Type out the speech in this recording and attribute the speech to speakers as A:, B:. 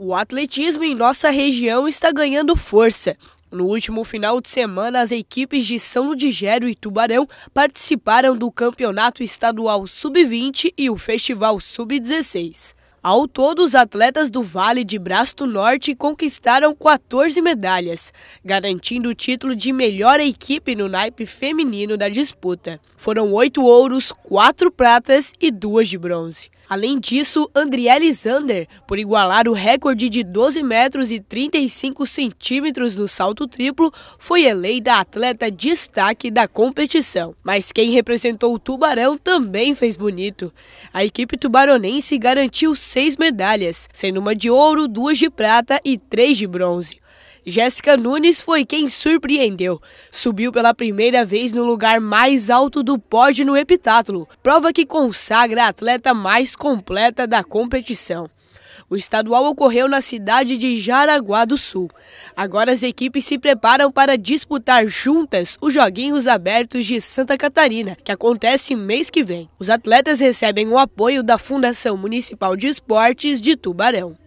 A: O atletismo em nossa região está ganhando força. No último final de semana, as equipes de São Ludigero e Tubarão participaram do Campeonato Estadual Sub-20 e o Festival Sub-16. Ao todo, os atletas do Vale de Brasto Norte conquistaram 14 medalhas, garantindo o título de melhor equipe no naipe feminino da disputa. Foram oito ouros, quatro pratas e duas de bronze. Além disso, Andriele Zander, por igualar o recorde de 12 metros e 35 centímetros no salto triplo, foi eleita atleta destaque da competição. Mas quem representou o Tubarão também fez bonito. A equipe tubaronense garantiu seis medalhas, sendo uma de ouro, duas de prata e três de bronze. Jéssica Nunes foi quem surpreendeu. Subiu pela primeira vez no lugar mais alto do pódio no epitáculo, prova que consagra a atleta mais completa da competição. O estadual ocorreu na cidade de Jaraguá do Sul. Agora as equipes se preparam para disputar juntas os Joguinhos Abertos de Santa Catarina, que acontece mês que vem. Os atletas recebem o apoio da Fundação Municipal de Esportes de Tubarão.